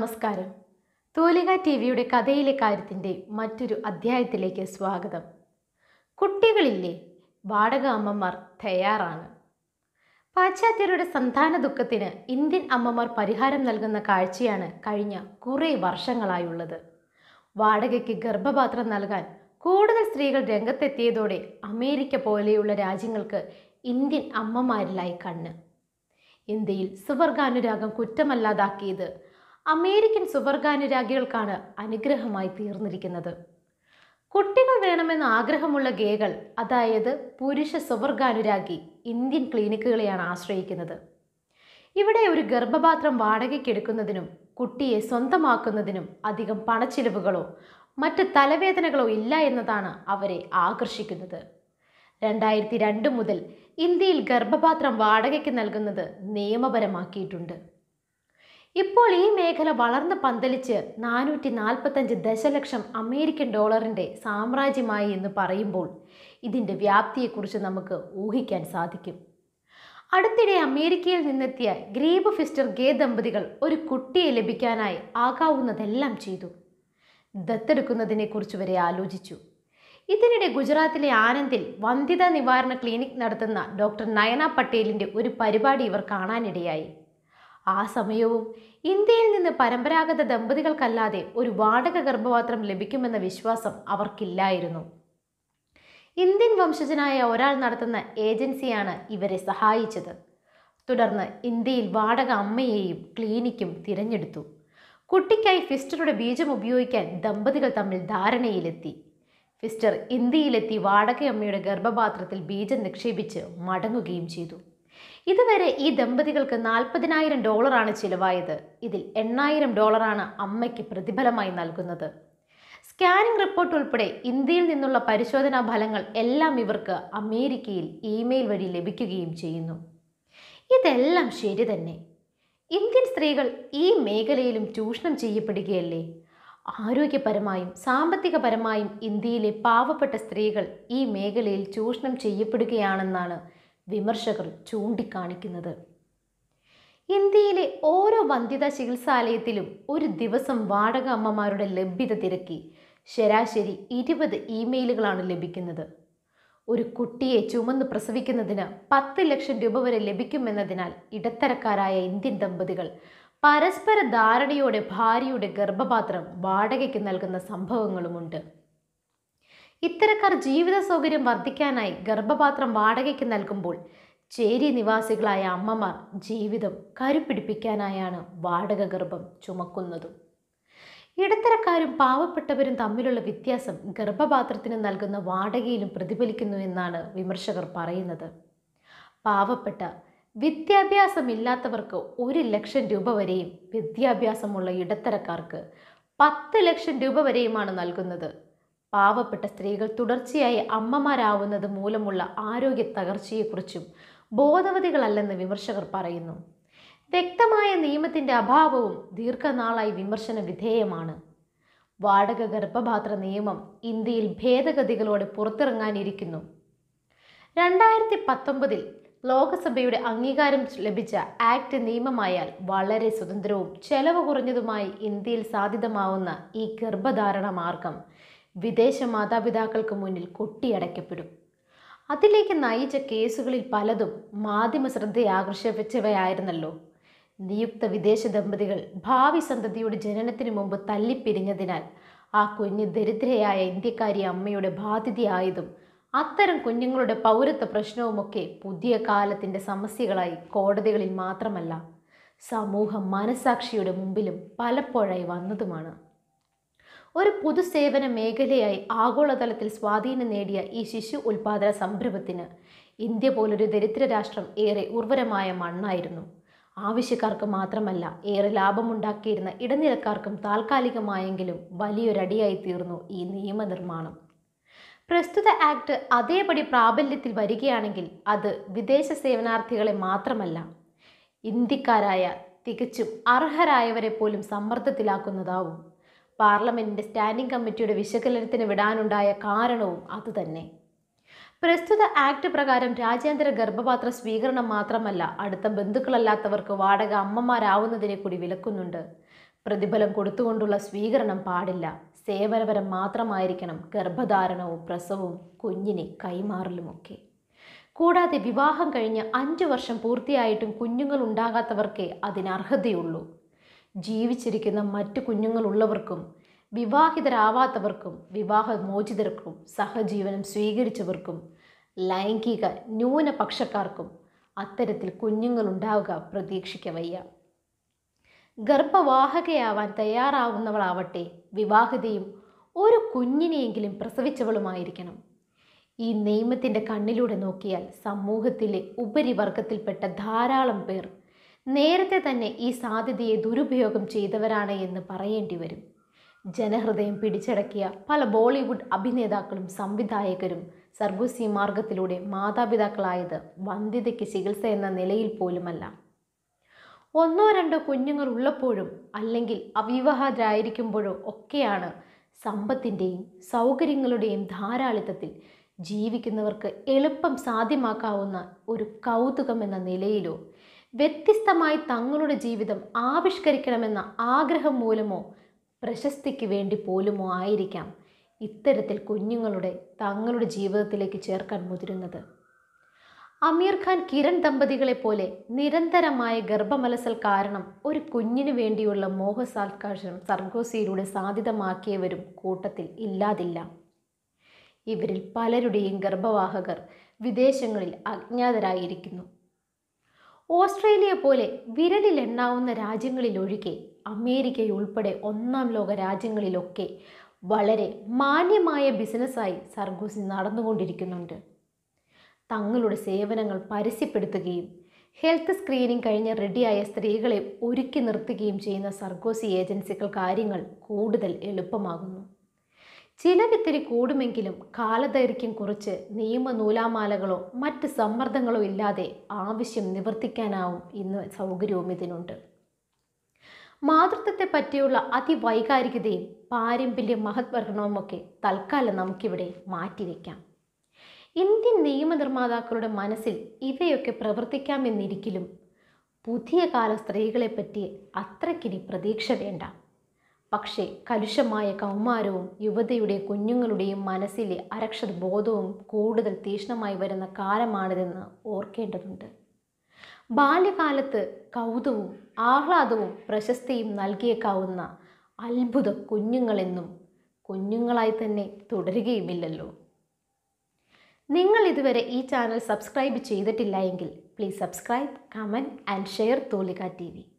നമസ്കാരം തൂലിക ടി വിയുടെ കഥയിലെ കാര്യത്തിൻ്റെ മറ്റൊരു അധ്യായത്തിലേക്ക് സ്വാഗതം കുട്ടികളില്ലേ വാടക അമ്മമാർ തയ്യാറാണ് പാശ്ചാത്യരുടെ സന്താന ദുഃഖത്തിന് ഇന്ത്യൻ അമ്മമാർ പരിഹാരം നൽകുന്ന കാഴ്ചയാണ് കഴിഞ്ഞ കുറേ വർഷങ്ങളായുള്ളത് വാടകയ്ക്ക് ഗർഭപാത്രം നൽകാൻ കൂടുതൽ സ്ത്രീകൾ രംഗത്തെത്തിയതോടെ അമേരിക്ക പോലെയുള്ള രാജ്യങ്ങൾക്ക് ഇന്ത്യൻ അമ്മമാരിലായി കണ്ണ് ഇന്ത്യയിൽ സുവർഗാനുരാഗം കുറ്റമല്ലാതാക്കിയത് അമേരിക്കൻ സുവർഗാനുരാഗികൾക്കാണ് അനുഗ്രഹമായി തീർന്നിരിക്കുന്നത് കുട്ടികൾ വേണമെന്ന് ആഗ്രഹമുള്ള ഗേകൾ അതായത് പുരുഷ സുവർഗാനുരാഗി ഇന്ത്യൻ ക്ലിനിക്കുകളെയാണ് ആശ്രയിക്കുന്നത് ഇവിടെ ഒരു ഗർഭപാത്രം വാടകയ്ക്കെടുക്കുന്നതിനും കുട്ടിയെ സ്വന്തമാക്കുന്നതിനും അധികം പണച്ചിലവുകളോ മറ്റ് തലവേദനകളോ ഇല്ല എന്നതാണ് അവരെ ആകർഷിക്കുന്നത് രണ്ടായിരത്തി രണ്ട് മുതൽ ഇന്ത്യയിൽ ഗർഭപാത്രം വാടകയ്ക്ക് നൽകുന്നത് നിയമപരമാക്കിയിട്ടുണ്ട് ഇപ്പോൾ ഈ മേഖല വളർന്ന് പന്തലിച്ച് നാനൂറ്റി നാൽപ്പത്തഞ്ച് ദശലക്ഷം അമേരിക്കൻ ഡോളറിൻ്റെ സാമ്രാജ്യമായി എന്ന് പറയുമ്പോൾ ഇതിൻ്റെ വ്യാപ്തിയെക്കുറിച്ച് നമുക്ക് ഊഹിക്കാൻ സാധിക്കും അടുത്തിടെ അമേരിക്കയിൽ നിന്നെത്തിയ ഗ്രീബ് ഫിസ്റ്റർ ഗേ ദമ്പതികൾ ഒരു കുട്ടിയെ ലഭിക്കാനായി ആകാവുന്നതെല്ലാം ചെയ്തു ദത്തെടുക്കുന്നതിനെക്കുറിച്ച് വരെ ആലോചിച്ചു ഇതിനിടെ ഗുജറാത്തിലെ ആനന്ദിൽ വന്ധ്യതാ നിവാരണ ക്ലിനിക് നടത്തുന്ന ഡോക്ടർ നയന പട്ടേലിൻ്റെ ഒരു പരിപാടി ഇവർ കാണാനിടയായി ആ സമയവും ഇന്ത്യയിൽ നിന്ന് പരമ്പരാഗത ദമ്പതികൾക്കല്ലാതെ ഒരു വാടക ഗർഭപാത്രം ലഭിക്കുമെന്ന വിശ്വാസം അവർക്കില്ലായിരുന്നു ഇന്ത്യൻ വംശജനായ ഒരാൾ നടത്തുന്ന ഏജൻസിയാണ് ഇവരെ സഹായിച്ചത് തുടർന്ന് ഇന്ത്യയിൽ വാടക അമ്മയെയും ക്ലിനിക്കും തിരഞ്ഞെടുത്തു കുട്ടിക്കായി ഫിസ്റ്ററുടെ ബീജം ഉപയോഗിക്കാൻ ദമ്പതികൾ തമ്മിൽ ധാരണയിലെത്തി ഫിസ്റ്റർ ഇന്ത്യയിലെത്തി വാടകയമ്മയുടെ ഗർഭപാത്രത്തിൽ ബീജം നിക്ഷേപിച്ച് മടങ്ങുകയും ചെയ്തു ഇതുവരെ ഈ ദമ്പതികൾക്ക് നാൽപ്പതിനായിരം ഡോളറാണ് ചിലവായത് ഇതിൽ എണ്ണായിരം ഡോളറാണ് അമ്മയ്ക്ക് പ്രതിഫലമായി നൽകുന്നത് സ്കാനിംഗ് റിപ്പോർട്ട് ഉൾപ്പെടെ ഇന്ത്യയിൽ നിന്നുള്ള പരിശോധനാ ഫലങ്ങൾ എല്ലാം ഇവർക്ക് അമേരിക്കയിൽ ഇമെയിൽ വഴി ലഭിക്കുകയും ചെയ്യുന്നു ഇതെല്ലാം ശരി തന്നെ ഇന്ത്യൻ സ്ത്രീകൾ ഈ മേഖലയിലും ചൂഷണം ചെയ്യപ്പെടുകയല്ലേ ആരോഗ്യപരമായും സാമ്പത്തികപരമായും ഇന്ത്യയിലെ പാവപ്പെട്ട സ്ത്രീകൾ ഈ മേഖലയിൽ ചൂഷണം ചെയ്യപ്പെടുകയാണെന്നാണ് വിമർശകർ ചൂണ്ടിക്കാണിക്കുന്നത് ഇന്ത്യയിലെ ഓരോ വന്ധ്യതാ ചികിത്സാലയത്തിലും ഒരു ദിവസം വാടക അമ്മമാരുടെ ലഭ്യത തിരക്കി ശരാശരി ഇരുപത് ഇമെയിലുകളാണ് ലഭിക്കുന്നത് ഒരു കുട്ടിയെ ചുമന്ന് പ്രസവിക്കുന്നതിന് പത്ത് ലക്ഷം രൂപ വരെ ലഭിക്കുമെന്നതിനാൽ ഇടത്തരക്കാരായ ഇന്ത്യൻ ദമ്പതികൾ പരസ്പര ധാരണയോടെ ഭാര്യയുടെ ഗർഭപാത്രം വാടകയ്ക്ക് നൽകുന്ന സംഭവങ്ങളുമുണ്ട് ഇത്തരക്കാർ ജീവിത സൗകര്യം വർദ്ധിക്കാനായി ഗർഭപാത്രം വാടകയ്ക്ക് നൽകുമ്പോൾ ചേരി നിവാസികളായ അമ്മമാർ ജീവിതം കരുപിടിപ്പിക്കാനായാണ് വാടക ഗർഭം ചുമക്കുന്നതും ഇടത്തരക്കാരും പാവപ്പെട്ടവരും തമ്മിലുള്ള വ്യത്യാസം ഗർഭപാത്രത്തിന് നൽകുന്ന വാടകയിലും പ്രതിഫലിക്കുന്നു എന്നാണ് വിമർശകർ പറയുന്നത് പാവപ്പെട്ട വിദ്യാഭ്യാസമില്ലാത്തവർക്ക് ഒരു ലക്ഷം രൂപ വരെയും വിദ്യാഭ്യാസമുള്ള ഇടത്തരക്കാർക്ക് പത്ത് ലക്ഷം രൂപ വരെയുമാണ് നൽകുന്നത് പാവപ്പെട്ട സ്ത്രീകൾ തുടർച്ചയായി അമ്മമാരാവുന്നത് മൂലമുള്ള ആരോഗ്യ തകർച്ചയെക്കുറിച്ചും ബോധവതികളല്ലെന്ന് വിമർശകർ പറയുന്നു വ്യക്തമായ നിയമത്തിൻ്റെ അഭാവവും ദീർഘനാളായി വിമർശന വിധേയമാണ് വാടക ഗർഭപാത്ര നിയമം ഇന്ത്യയിൽ ഭേദഗതികളോടെ പുറത്തിറങ്ങാനിരിക്കുന്നു രണ്ടായിരത്തി പത്തൊമ്പതിൽ ലോകസഭയുടെ അംഗീകാരം ലഭിച്ച ആക്ട് നിയമമായാൽ വളരെ സ്വതന്ത്രവും ചെലവ് കുറഞ്ഞതുമായി ഇന്ത്യയിൽ സാധ്യതമാവുന്ന ഈ ഗർഭധാരണ മാർഗം വിദേശ മാതാപിതാക്കൾക്ക് മുന്നിൽ കൊട്ടിയടയ്ക്കപ്പെടും അതിലേക്ക് നയിച്ച കേസുകളിൽ പലതും മാധ്യമ ശ്രദ്ധയെ ആകർഷിപ്പിച്ചവയായിരുന്നല്ലോ നിയുക്ത വിദേശ ദമ്പതികൾ ഭാവി സന്തതിയുടെ ജനനത്തിനു മുമ്പ് തല്ലിപ്പിരിഞ്ഞതിനാൽ ആ കുഞ്ഞ് ദരിദ്രയായ ഇന്ത്യക്കാരി അമ്മയുടെ ബാധ്യതയായതും അത്തരം കുഞ്ഞുങ്ങളുടെ പൗരത്വ പ്രശ്നവുമൊക്കെ പുതിയ കാലത്തിൻ്റെ സമസ്യകളായി കോടതികളിൽ മാത്രമല്ല സമൂഹ മനസാക്ഷിയുടെ മുമ്പിലും പലപ്പോഴായി വന്നതുമാണ് ഒരു പൊതുസേവന മേഖലയായി ആഗോളതലത്തിൽ സ്വാധീനം നേടിയ ഈ ശിശു ഉൽപാദന സംരംഭത്തിന് ഇന്ത്യ പോലൊരു ദരിദ്ര രാഷ്ട്രം ഏറെ ഉർവരമായ മണ്ണായിരുന്നു ആവശ്യക്കാർക്ക് മാത്രമല്ല ഏറെ ലാഭമുണ്ടാക്കിയിരുന്ന ഇടനിലക്കാർക്കും താൽക്കാലികമായെങ്കിലും വലിയൊരടിയായി തീർന്നു ഈ നിയമനിർമ്മാണം പ്രസ്തുത ആക്ട് അതേപടി പ്രാബല്യത്തിൽ വരികയാണെങ്കിൽ അത് വിദേശ സേവനാർത്ഥികളെ മാത്രമല്ല ഇന്ത്യക്കാരായ തികച്ചും അർഹരായവരെ പോലും സമ്മർദ്ദത്തിലാക്കുന്നതാവും പാർലമെന്റിന്റെ സ്റ്റാൻഡിംഗ് കമ്മിറ്റിയുടെ വിശകലനത്തിന് വിടാനുണ്ടായ കാരണവും അതുതന്നെ പ്രസ്തുത ആക്ട് പ്രകാരം രാജ്യാന്തര ഗർഭപാത്ര സ്വീകരണം മാത്രമല്ല അടുത്ത ബന്ധുക്കളല്ലാത്തവർക്ക് വാടക അമ്മമാരാവുന്നതിനെ കൂടി വിലക്കുന്നുണ്ട് പ്രതിഫലം കൊടുത്തുകൊണ്ടുള്ള സ്വീകരണം പാടില്ല സേവനപരം മാത്രമായിരിക്കണം ഗർഭധാരണവും പ്രസവവും കുഞ്ഞിനെ കൈമാറലുമൊക്കെ കൂടാതെ വിവാഹം കഴിഞ്ഞ് അഞ്ചു വർഷം പൂർത്തിയായിട്ടും കുഞ്ഞുങ്ങൾ ഉണ്ടാകാത്തവർക്കേ അതിനർഹതയുള്ളൂ ജീവിച്ചിരിക്കുന്ന മറ്റു കുഞ്ഞുങ്ങളുള്ളവർക്കും വിവാഹിതരാവാത്തവർക്കും വിവാഹമോചിതർക്കും സഹജീവനം സ്വീകരിച്ചവർക്കും ലൈംഗിക ന്യൂനപക്ഷക്കാർക്കും അത്തരത്തിൽ കുഞ്ഞുങ്ങളുണ്ടാവുക പ്രതീക്ഷിക്കവയ്യ ഗർഭവാഹകയാവാൻ തയ്യാറാവുന്നവളാവട്ടെ വിവാഹിതയും ഒരു കുഞ്ഞിനെയെങ്കിലും പ്രസവിച്ചവളുമായിരിക്കണം ഈ നിയമത്തിൻ്റെ കണ്ണിലൂടെ നോക്കിയാൽ സമൂഹത്തിലെ ഉപരിവർഗത്തിൽപ്പെട്ട ധാരാളം പേർ നേരത്തെ തന്നെ ഈ സാധ്യതയെ ദുരുപയോഗം ചെയ്തവരാണ് എന്ന് പറയേണ്ടി വരും ജനഹൃദയം പിടിച്ചടക്കിയ പല ബോളിവുഡ് അഭിനേതാക്കളും സംവിധായകരും സർഗുസി മാർഗത്തിലൂടെ മാതാപിതാക്കളായത് വന്ധ്യതയ്ക്ക് ചികിത്സ എന്ന നിലയിൽ പോലുമല്ല ഒന്നോ രണ്ടോ കുഞ്ഞുങ്ങൾ ഉള്ളപ്പോഴും അല്ലെങ്കിൽ അവിവാഹരായിരിക്കുമ്പോഴോ ഒക്കെയാണ് സമ്പത്തിൻ്റെയും സൗകര്യങ്ങളുടെയും ധാരാളിത്തത്തിൽ ജീവിക്കുന്നവർക്ക് എളുപ്പം സാധ്യമാക്കാവുന്ന ഒരു കൗതുകം എന്ന നിലയിലോ വ്യത്യസ്തമായി തങ്ങളുടെ ജീവിതം ആവിഷ്കരിക്കണമെന്ന ആഗ്രഹം മൂലമോ പ്രശസ്തിക്ക് വേണ്ടി പോലുമോ ആയിരിക്കാം ഇത്തരത്തിൽ കുഞ്ഞുങ്ങളുടെ തങ്ങളുടെ ജീവിതത്തിലേക്ക് ചേർക്കാൻ മുതിരുന്നത് അമീർ ഖാൻ കിരൺ ദമ്പതികളെ പോലെ നിരന്തരമായ ഗർഭമലസൽ കാരണം ഒരു കുഞ്ഞിനു വേണ്ടിയുള്ള മോഹസാത്കാശം സർഗോസിയിലൂടെ സാധ്യതമാക്കിയവരും കൂട്ടത്തിൽ ഇല്ലാതില്ല ഇവരിൽ പലരുടെയും ഗർഭവാഹകർ വിദേശങ്ങളിൽ അജ്ഞാതരായിരിക്കുന്നു ഓസ്ട്രേലിയ പോലെ വിരലിലെണ്ണാവുന്ന രാജ്യങ്ങളിലൊഴികെ അമേരിക്കയുൾപ്പെടെ ഒന്നാം ലോക രാജ്യങ്ങളിലൊക്കെ വളരെ മാന്യമായ ബിസിനസ്സായി സർഗൂസി നടന്നുകൊണ്ടിരിക്കുന്നുണ്ട് തങ്ങളുടെ സേവനങ്ങൾ പരസ്യപ്പെടുത്തുകയും ഹെൽത്ത് സ്ക്രീനിങ് കഴിഞ്ഞ് റെഡിയായ സ്ത്രീകളെ ഒരുക്കി നിർത്തുകയും ചെയ്യുന്ന സർഗോസി ഏജൻസികൾ കാര്യങ്ങൾ കൂടുതൽ എളുപ്പമാകുന്നു ചിലവിത്തിരി കൂടുമെങ്കിലും കാലദൈർഘ്യം കുറിച്ച് നിയമ നൂലാമാലകളോ മറ്റ് സമ്മർദ്ദങ്ങളോ ഇല്ലാതെ ആവശ്യം നിവർത്തിക്കാനാവും ഇന്ന് സൗകര്യവും ഇതിനുണ്ട് മാതൃത്വത്തെ പറ്റിയുള്ള അതിവൈകാരികതയും പാരമ്പര്യ ഒക്കെ തൽക്കാലം നമുക്കിവിടെ മാറ്റിവെക്കാം ഇന്ത്യൻ നിയമനിർമ്മാതാക്കളുടെ മനസ്സിൽ ഇവയൊക്കെ പ്രവർത്തിക്കാമെന്നിരിക്കലും പുതിയ കാല സ്ത്രീകളെപ്പറ്റി അത്രക്കിനി പ്രതീക്ഷ വേണ്ട പക്ഷേ കലുഷമായ കൗമാരവും യുവതയുടെ കുഞ്ഞുങ്ങളുടെയും മനസ്സിലെ അരക്ഷത ബോധവും കൂടുതൽ തീഷ്ണമായി വരുന്ന കാലമാണിതെന്ന് ഓർക്കേണ്ടതുണ്ട് ബാല്യകാലത്ത് കൗതുവും ആഹ്ലാദവും പ്രശസ്തിയും നൽകിയേക്കാവുന്ന അത്ഭുത കുഞ്ഞുങ്ങളെന്നും കുഞ്ഞുങ്ങളായി തന്നെ തുടരുകയുമില്ലല്ലോ നിങ്ങൾ ഇതുവരെ ഈ ചാനൽ സബ്സ്ക്രൈബ് ചെയ്തിട്ടില്ല എങ്കിൽ please subscribe comment and share തോലിക ടി